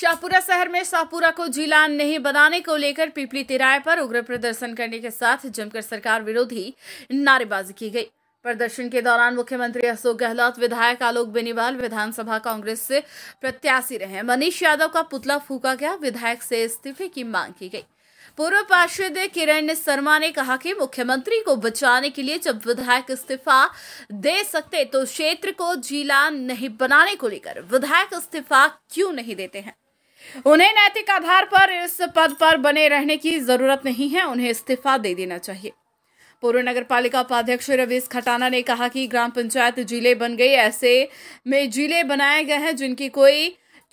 शाहपुरा शहर में शाहपुरा को जिला नहीं बनाने को लेकर पीपली तिराए पर उग्र प्रदर्शन करने के साथ जमकर सरकार विरोधी नारेबाजी की गई प्रदर्शन के दौरान मुख्यमंत्री अशोक गहलोत विधायक आलोक बेनीवाल विधानसभा कांग्रेस से प्रत्याशी रहे मनीष यादव का पुतला फूका गया विधायक से इस्तीफे की मांग की गई पूर्व पार्षद किरण शर्मा ने कहा कि मुख्यमंत्री को बचाने के लिए जब विधायक इस्तीफा दे सकते तो क्षेत्र को जिला नहीं बनाने को लेकर विधायक इस्तीफा क्यों नहीं देते हैं उन्हें नैतिक आधार पर इस पद पर बने रहने की जरूरत नहीं है उन्हें इस्तीफा दे देना चाहिए पूर्व नगर पालिका उपाध्यक्ष रवीश खटाना ने कहा कि ग्राम पंचायत जिले बन गई ऐसे में जिले बनाए गए हैं जिनकी कोई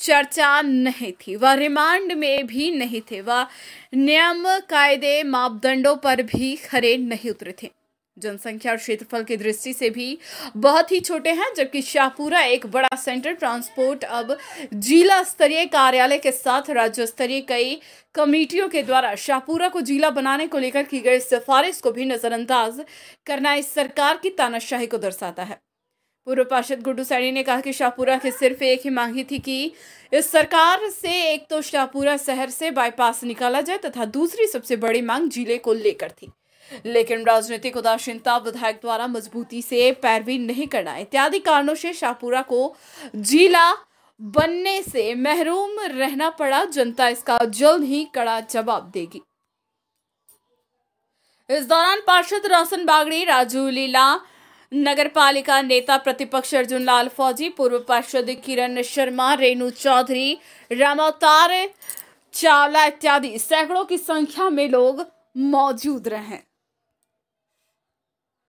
चर्चा नहीं थी वह रिमांड में भी नहीं थे वह नियम कायदे मापदंडों पर भी खरे नहीं उतरे थे जनसंख्या और क्षेत्रफल की दृष्टि से भी बहुत ही छोटे हैं जबकि शाहपुरा एक बड़ा सेंटर ट्रांसपोर्ट अब जिला स्तरीय कार्यालय के साथ राज्य स्तरीय कई कमेटियों के द्वारा शाहपुरा को जिला बनाने को लेकर की गई सिफारिश को भी नज़रअंदाज करना इस सरकार की तानाशाही को दर्शाता है पूर्व पार्षद गुड्डू सैनी ने कहा कि शाहपुरा की सिर्फ एक ही मांगी थी कि इस सरकार से एक तो शाहपुरा शहर से बाईपास निकाला जाए तथा दूसरी सबसे बड़ी मांग जिले को लेकर थी लेकिन राजनीतिक उदासीनता विधायक द्वारा मजबूती से पैरवी नहीं करना इत्यादि कारणों से शाहपुरा को जिला बनने से महरूम रहना पड़ा जनता इसका जल्द ही कड़ा जवाब देगी इस दौरान पार्षद रोशन बागड़ी राजू लीला नगर पालिका नेता प्रतिपक्ष अर्जुन लाल फौजी पूर्व पार्षद किरण शर्मा रेणु चौधरी रामावतार चावला इत्यादि सैकड़ों की संख्या में लोग मौजूद रहे